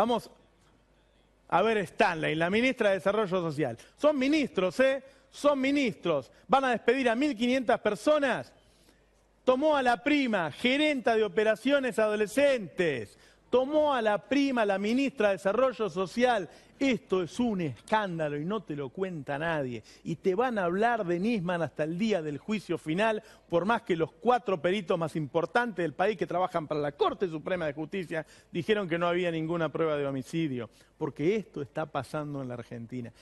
Vamos a ver Stanley, la ministra de Desarrollo Social. Son ministros, ¿eh? Son ministros. Van a despedir a 1.500 personas. Tomó a la prima, gerenta de operaciones adolescentes tomó a la prima, la ministra de Desarrollo Social. Esto es un escándalo y no te lo cuenta nadie. Y te van a hablar de Nisman hasta el día del juicio final, por más que los cuatro peritos más importantes del país que trabajan para la Corte Suprema de Justicia dijeron que no había ninguna prueba de homicidio. Porque esto está pasando en la Argentina.